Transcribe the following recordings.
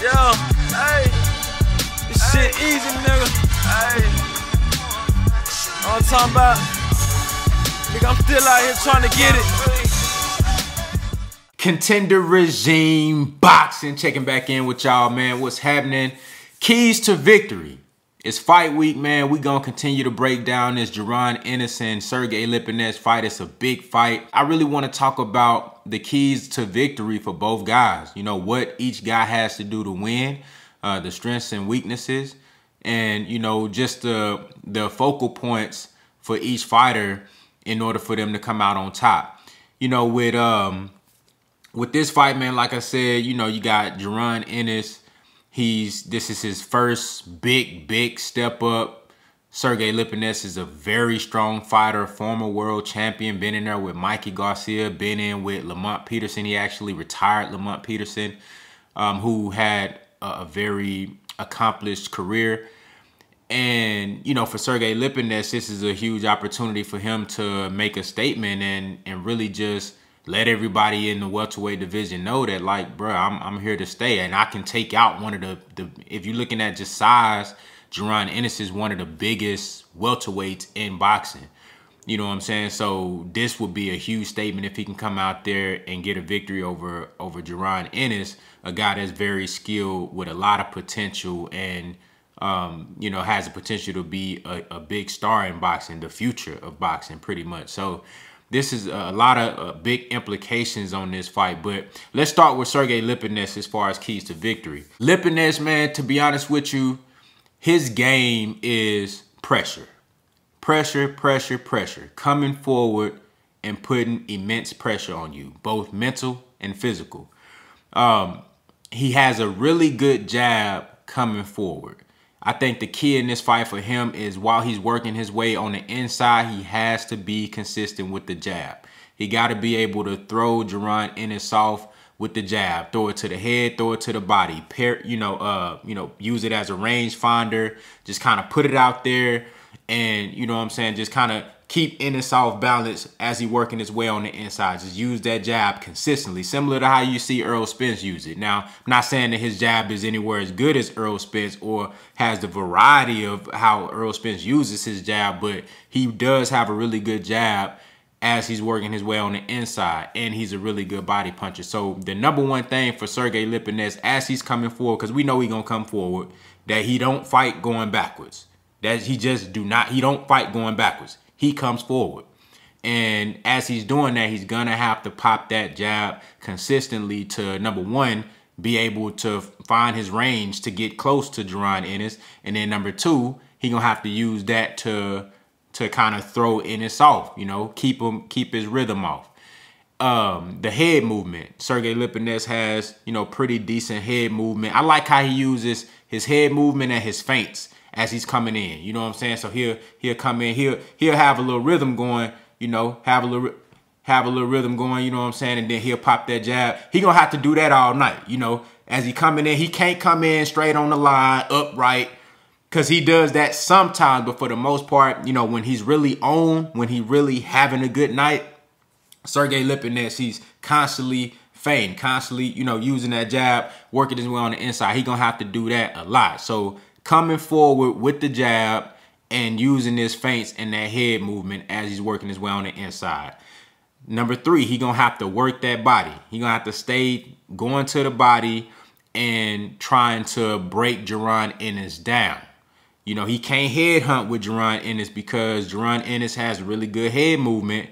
Yo, hey. This shit easy, nigga. Hey. I'm talking about. Nigga, I'm still out here trying to get it. Contender regime boxing checking back in with y'all, man. What's happening? Keys to victory. It's fight week, man. We gonna continue to break down this Jerron Innocent, Sergey Lipinets fight. It's a big fight. I really want to talk about the keys to victory for both guys. You know what each guy has to do to win, uh, the strengths and weaknesses, and you know just the the focal points for each fighter in order for them to come out on top. You know with um with this fight, man. Like I said, you know you got Jerron Ennis He's this is his first big, big step up. Sergey Lipinets is a very strong fighter, former world champion, been in there with Mikey Garcia, been in with Lamont Peterson. He actually retired Lamont Peterson, um, who had a, a very accomplished career. And, you know, for Sergey Lipinets, this is a huge opportunity for him to make a statement and, and really just – let everybody in the welterweight division know that like, bro, I'm I'm here to stay, and I can take out one of the the. If you're looking at just size, Jerron Ennis is one of the biggest welterweights in boxing. You know what I'm saying? So this would be a huge statement if he can come out there and get a victory over over Jerron Ennis, a guy that's very skilled with a lot of potential and um, you know has the potential to be a, a big star in boxing, the future of boxing, pretty much. So this is a lot of uh, big implications on this fight, but let's start with Sergey Lipinets as far as keys to victory. Lipinets, man, to be honest with you, his game is pressure. Pressure, pressure, pressure. Coming forward and putting immense pressure on you, both mental and physical. Um, he has a really good jab coming forward. I think the key in this fight for him is while he's working his way on the inside, he has to be consistent with the jab. He got to be able to throw Jerron in his soft with the jab, throw it to the head, throw it to the body. Pair, you know, uh, you know, use it as a range finder. Just kind of put it out there, and you know what I'm saying. Just kind of keep in and south balance as he working his way on the inside. Just use that jab consistently, similar to how you see Earl Spence use it. Now, I'm not saying that his jab is anywhere as good as Earl Spence or has the variety of how Earl Spence uses his jab, but he does have a really good jab as he's working his way on the inside, and he's a really good body puncher. So the number one thing for Sergey Lipinets as he's coming forward, because we know he's gonna come forward, that he don't fight going backwards. That he just do not, he don't fight going backwards he comes forward. And as he's doing that, he's going to have to pop that jab consistently to number one, be able to find his range to get close to Jerron Ennis. And then number two, he gonna have to use that to to kind of throw Ennis off, you know, keep him keep his rhythm off. Um, the head movement. Sergey Lipinets has, you know, pretty decent head movement. I like how he uses his head movement and his feints as he's coming in. You know what I'm saying? So he'll he'll come in, he'll he'll have a little rhythm going, you know, have a little have a little rhythm going, you know what I'm saying? And then he'll pop that jab. He gonna have to do that all night, you know. As he coming in, he can't come in straight on the line, upright, cause he does that sometimes. But for the most part, you know, when he's really on, when he really having a good night, Sergey Lipinets, he's constantly fading, constantly, you know, using that jab, working his way on the inside. He gonna have to do that a lot. So coming forward with the jab and using his feints and that head movement as he's working his way on the inside. Number three, he gonna have to work that body. He gonna have to stay going to the body and trying to break Jerron Ennis down. You know, he can't head hunt with Jerron Ennis because Jerron Ennis has really good head movement.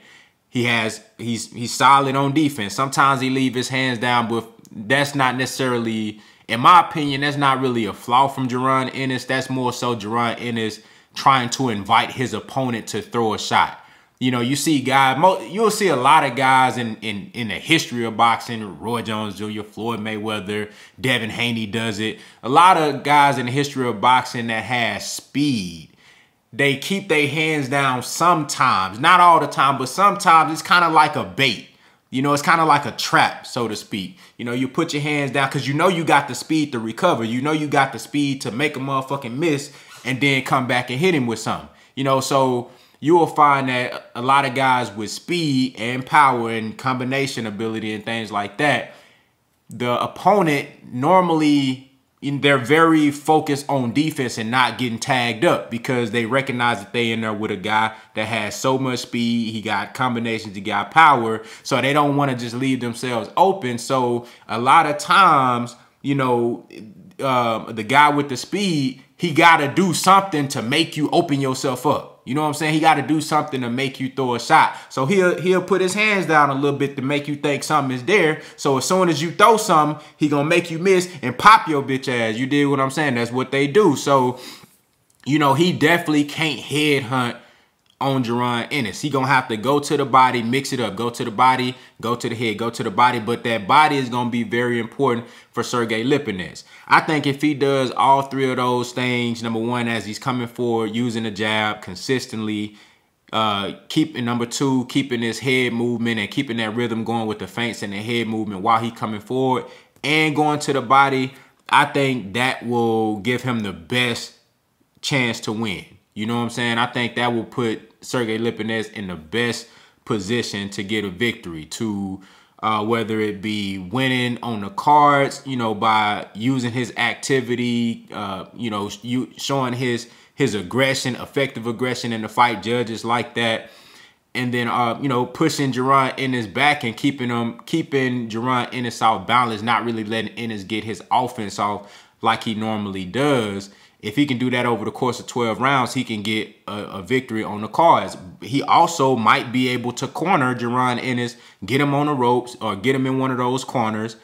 He has he's he's solid on defense. Sometimes he leave his hands down with that's not necessarily, in my opinion, that's not really a flaw from Jerron Ennis. That's more so Jerron Ennis trying to invite his opponent to throw a shot. You know, you see guys, you'll see a lot of guys in, in, in the history of boxing, Roy Jones Jr., Floyd Mayweather, Devin Haney does it. A lot of guys in the history of boxing that has speed, they keep their hands down sometimes, not all the time, but sometimes it's kind of like a bait. You know, it's kind of like a trap, so to speak. You know, you put your hands down because you know you got the speed to recover. You know you got the speed to make a motherfucking miss and then come back and hit him with something. You know, so you will find that a lot of guys with speed and power and combination ability and things like that, the opponent normally they're very focused on defense and not getting tagged up because they recognize that they in there with a guy that has so much speed. He got combinations, he got power. So they don't want to just leave themselves open. So a lot of times, you know, um, the guy with the speed, he got to do something to make you open yourself up. You know what I'm saying? He got to do something to make you throw a shot. So he'll he'll put his hands down a little bit to make you think something is there. So as soon as you throw something, he gonna make you miss and pop your bitch ass. You did what I'm saying? That's what they do. So you know he definitely can't headhunt on Jaron Ennis. He gonna have to go to the body, mix it up, go to the body, go to the head, go to the body. But that body is gonna be very important for Sergey Lipinets. I think if he does all three of those things, number one, as he's coming forward, using the jab consistently, uh, keeping number two, keeping his head movement and keeping that rhythm going with the feints and the head movement while he coming forward and going to the body, I think that will give him the best chance to win. You know what I'm saying? I think that will put Sergey Lipinets in the best position to get a victory, to uh, whether it be winning on the cards, you know, by using his activity, uh, you know, you showing his his aggression, effective aggression in the fight, judges like that, and then uh, you know, pushing Jerron in his back and keeping him keeping Jerron in his off balance, not really letting Ennis get his offense off like he normally does if he can do that over the course of 12 rounds, he can get a, a, victory on the cards. He also might be able to corner Jerron Ennis, get him on the ropes or get him in one of those corners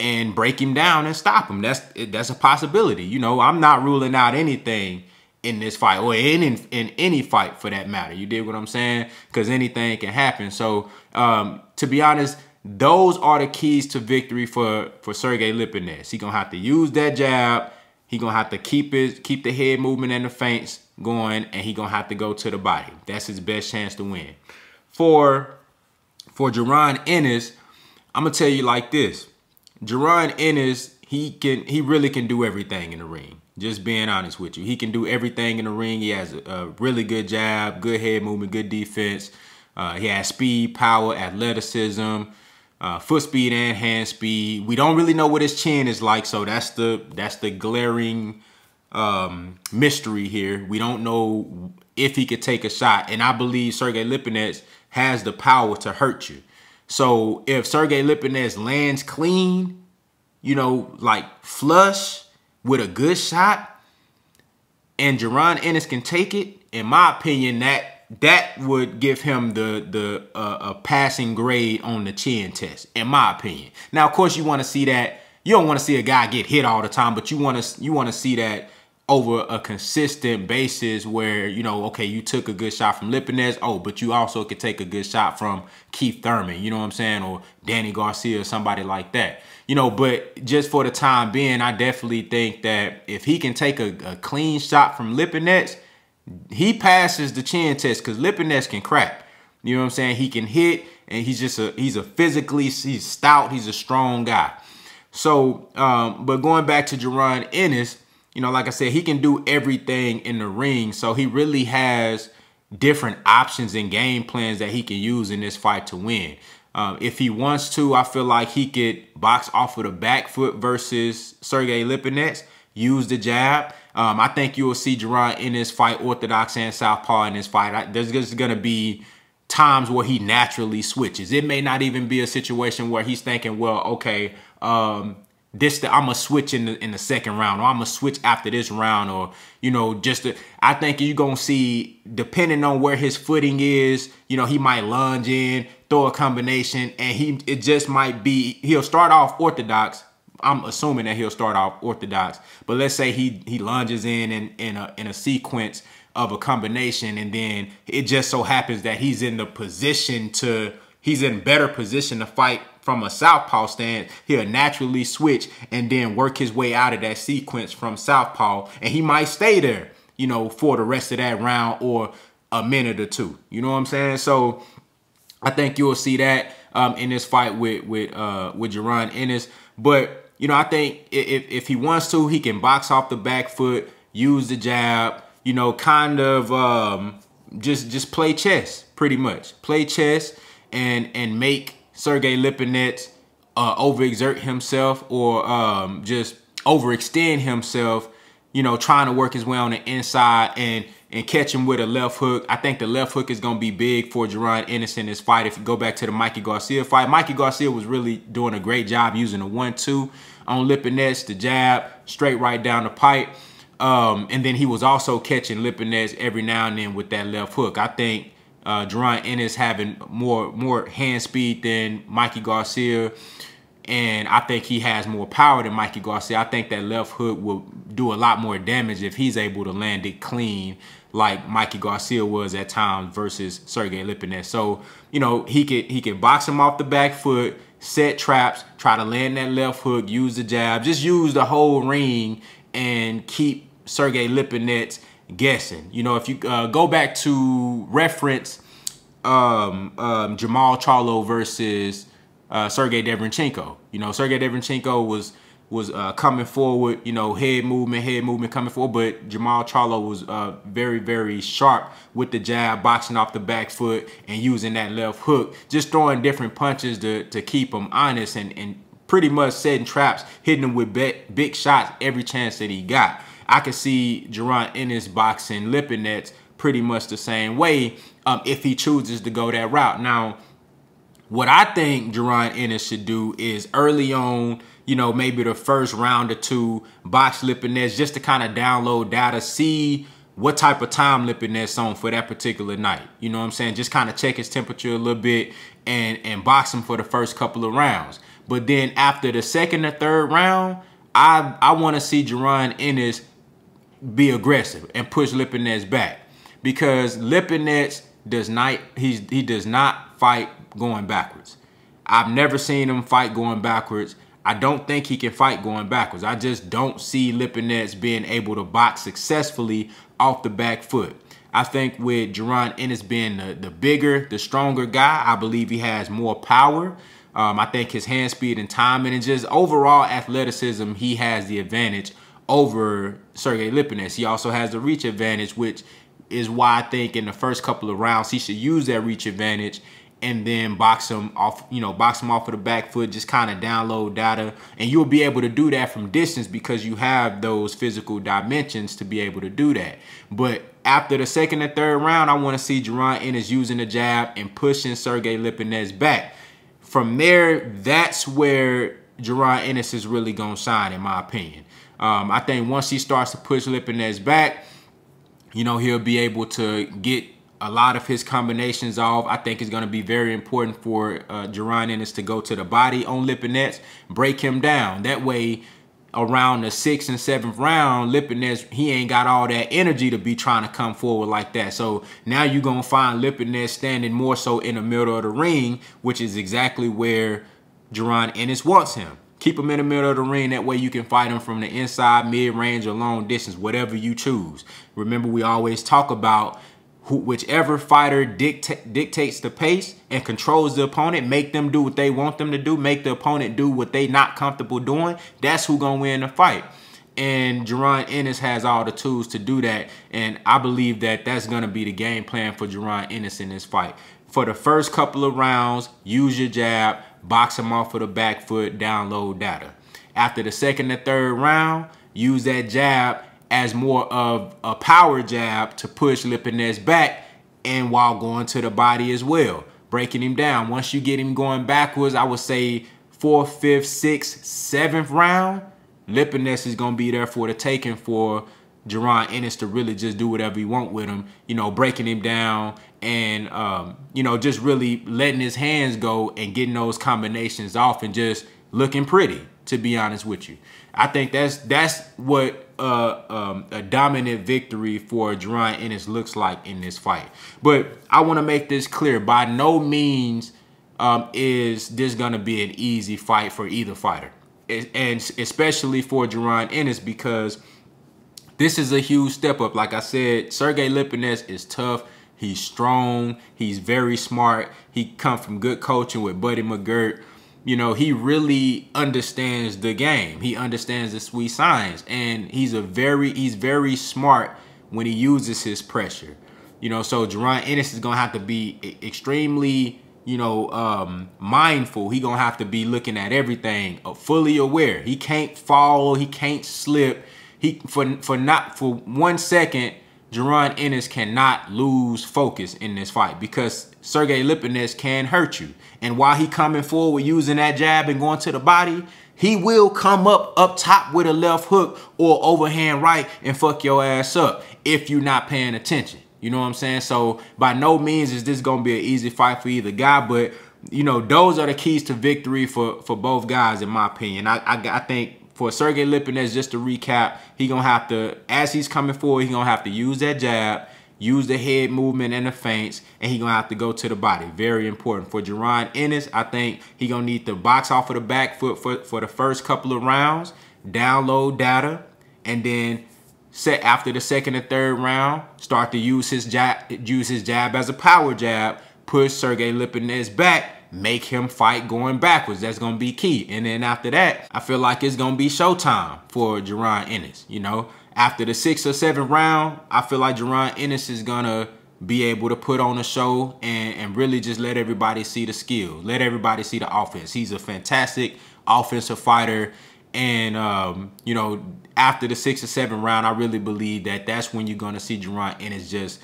and break him down and stop him. That's that's a possibility. You know, I'm not ruling out anything in this fight or in in, in any fight for that matter. You did what I'm saying? Because anything can happen. So um, to be honest, those are the keys to victory for for Sergey Lipinets. He's gonna have to use that jab he gonna have to keep his keep the head movement and the feints going, and he gonna have to go to the body. That's his best chance to win. For for Jerron Ennis, I'm gonna tell you like this: Jerron Ennis, he can he really can do everything in the ring. Just being honest with you, he can do everything in the ring. He has a, a really good jab, good head movement, good defense. Uh, he has speed, power, athleticism uh, foot speed and hand speed. We don't really know what his chin is like, so that's the that's the glaring um, mystery here. We don't know if he could take a shot, and I believe Sergey Lipinets has the power to hurt you. So if Sergey Lipinets lands clean, you know, like flush with a good shot, and Jerron Ennis can take it, in my opinion, that that would give him the the uh, a passing grade on the chin test, in my opinion. Now, of course, you want to see that. You don't want to see a guy get hit all the time, but you want to you want to see that over a consistent basis where you know okay you took a good shot from Lipinez oh but you also could take a good shot from Keith Thurman you know what I'm saying or Danny Garcia or somebody like that you know but just for the time being I definitely think that if he can take a, a clean shot from Lipinets he passes the chin test because Lipinets can crack. You know what I'm saying? He can hit, and he's just a he's a physically he's stout. He's a strong guy. So, um, but going back to Jerron Ennis, you know, like I said, he can do everything in the ring. So he really has different options and game plans that he can use in this fight to win. Um, if he wants to, I feel like he could box off of the back foot versus Sergey Lipinets, use the jab, um, I think you will see Geron in his fight, orthodox and southpaw in his fight. I, there's just going to be times where he naturally switches. It may not even be a situation where he's thinking, well, okay, um, this the, I'm gonna switch in the in the second round, or I'm gonna switch after this round, or you know, just to, I think you're gonna see depending on where his footing is, you know, he might lunge in, throw a combination, and he it just might be he'll start off orthodox, I'm assuming that he'll start off orthodox, but let's say he he lunges in in in a, in a sequence of a combination, and then it just so happens that he's in the position to he's in better position to fight from a southpaw stance. He'll naturally switch and then work his way out of that sequence from southpaw, and he might stay there, you know, for the rest of that round or a minute or two. You know what I'm saying? So I think you'll see that um, in this fight with with uh, with Jaron Ennis, but you know, I think if, if he wants to, he can box off the back foot, use the jab, you know, kind of um, just just play chess, pretty much. Play chess and and make Sergey Lipinets uh, overexert himself or um, just overextend himself you know, trying to work his way on the inside and and catch him with a left hook. I think the left hook is going to be big for Jerron Ennis in this fight. If you go back to the Mikey Garcia fight, Mikey Garcia was really doing a great job using the one-two on Lipinets, the jab, straight right down the pipe. Um, and then he was also catching Lipinets every now and then with that left hook. I think uh, Jerron Ennis having more more hand speed than Mikey Garcia and I think he has more power than Mikey Garcia. I think that left hook will do a lot more damage if he's able to land it clean like Mikey Garcia was at times versus Sergey Lipinets. So, you know, he could he could box him off the back foot, set traps, try to land that left hook, use the jab, just use the whole ring and keep Sergey Lipinets guessing. You know, if you uh, go back to reference um, um, Jamal Charlo versus uh, Sergey Devrinchenko. You know, Sergey Devinchenko was was uh, coming forward, you know, head movement, head movement coming forward. But Jamal Charlo was uh, very, very sharp with the jab, boxing off the back foot and using that left hook, just throwing different punches to, to keep him honest and, and pretty much setting traps, hitting him with big shots every chance that he got. I could see Jerron Ennis boxing Lipinets pretty much the same way um, if he chooses to go that route. Now, what I think Jerron Ennis should do is early on, you know, maybe the first round or two, box lippiness just to kind of download data, see what type of time lippiness on for that particular night. You know what I'm saying? Just kind of check his temperature a little bit and, and box him for the first couple of rounds. But then after the second or third round, I, I want to see Jerron Ennis be aggressive and push Lipinets back because Lipinets does not he's he does not fight going backwards. I've never seen him fight going backwards. I don't think he can fight going backwards. I just don't see Lipinets being able to box successfully off the back foot. I think with Jerron Ennis being the, the bigger, the stronger guy, I believe he has more power. Um, I think his hand speed and timing and just overall athleticism, he has the advantage over Sergey Lipinets. He also has the reach advantage, which is why I think in the first couple of rounds, he should use that reach advantage and then box them off, you know, box them off of the back foot, just kind of download data. And you'll be able to do that from distance because you have those physical dimensions to be able to do that. But after the second and third round, I want to see Jerron Ennis using the jab and pushing Sergey Lipinets back. From there, that's where Jerron Ennis is really going to shine, in my opinion. Um, I think once he starts to push Lipinets back, you know, he'll be able to get a lot of his combinations off. I think it's going to be very important for uh, Jaron Ennis to go to the body on Lipinets, break him down. That way, around the sixth and seventh round, Lipinets, he ain't got all that energy to be trying to come forward like that. So now you're going to find Lipinets standing more so in the middle of the ring, which is exactly where Jaron Ennis wants him. Keep him in the middle of the ring. That way you can fight him from the inside, mid-range, or long distance, whatever you choose. Remember, we always talk about – who, whichever fighter dicta- dictates the pace and controls the opponent, make them do what they want them to do, make the opponent do what they not comfortable doing. That's who gonna win the fight. And Jerron Ennis has all the tools to do that. And I believe that that's gonna be the game plan for Jerron Ennis in this fight. For the first couple of rounds, use your jab, box him off of the back foot, download data. After the second and third round, use that jab as more of a power jab to push Lipinets back and while going to the body as well, breaking him down. Once you get him going backwards, I would say fourth, fifth, sixth, seventh round, Lipinets is going to be there for the taking for Jerron Ennis to really just do whatever you want with him, you know, breaking him down and, um, you know, just really letting his hands go and getting those combinations off and just looking pretty, to be honest with you. I think that's that's what um, a dominant victory for Jaron Ennis looks like in this fight. But I want to make this clear. By no means um, is this going to be an easy fight for either fighter. and especially for Jaron Ennis because this is a huge step up. Like I said, Sergey Lipinets is tough. He's strong. He's very smart. He come from good coaching with Buddy McGirt you know, he really understands the game. He understands the sweet signs, and he's a very he's very smart when he uses his pressure. You know, so Jerron Ennis is gonna have to be extremely, you know, um, mindful. He gonna have to be looking at everything, uh, fully aware. He can't fall. He can't slip. He for for not for one second, Jerron Ennis cannot lose focus in this fight because Sergey Lipinets can hurt you. And while he coming forward using that jab and going to the body, he will come up up top with a left hook or overhand right and fuck your ass up if you're not paying attention. You know what I'm saying? So by no means is this going to be an easy fight for either guy, but you know, those are the keys to victory for, for both guys, in my opinion. I, I, I think for Sergey Lipinets, just to recap, he going to have to, as he's coming forward, he going to have to use that jab use the head movement and the feints, and he gonna have to go to the body. Very important for Jerron Ennis. I think he gonna need to box off of the back foot for, for the first couple of rounds, download data, and then set after the second and third round, start to use his jab, use his jab as a power jab, push Sergey Lipinets back. Make him fight going backwards. That's going to be key. And then after that, I feel like it's going to be showtime for Jerron Ennis. You know, after the sixth or seventh round, I feel like Jerron Ennis is gonna be able to put on a show and, and really just let everybody see the skill, let everybody see the offense. He's a fantastic offensive fighter. And, um, you know, after the sixth or seventh round, I really believe that that's when you're going to see Jerron Ennis just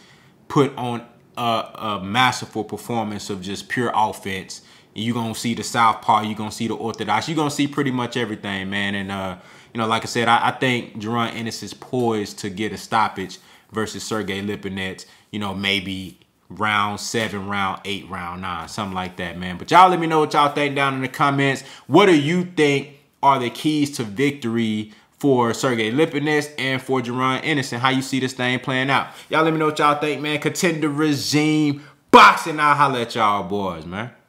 put on a, a masterful performance of just pure offense. You're going to see the southpaw. You're going to see the orthodox. You're going to see pretty much everything, man. And, uh, you know, like I said, I, I think Jerron Ennis is poised to get a stoppage versus Sergey Lipinets, you know, maybe round seven, round eight, round nine, something like that, man. But y'all let me know what y'all think down in the comments. What do you think are the keys to victory for Sergey Lipinets and for Jerron Innocent. How you see this thing playing out? Y'all let me know what y'all think, man. Contender regime boxing. I'll holler at y'all boys, man.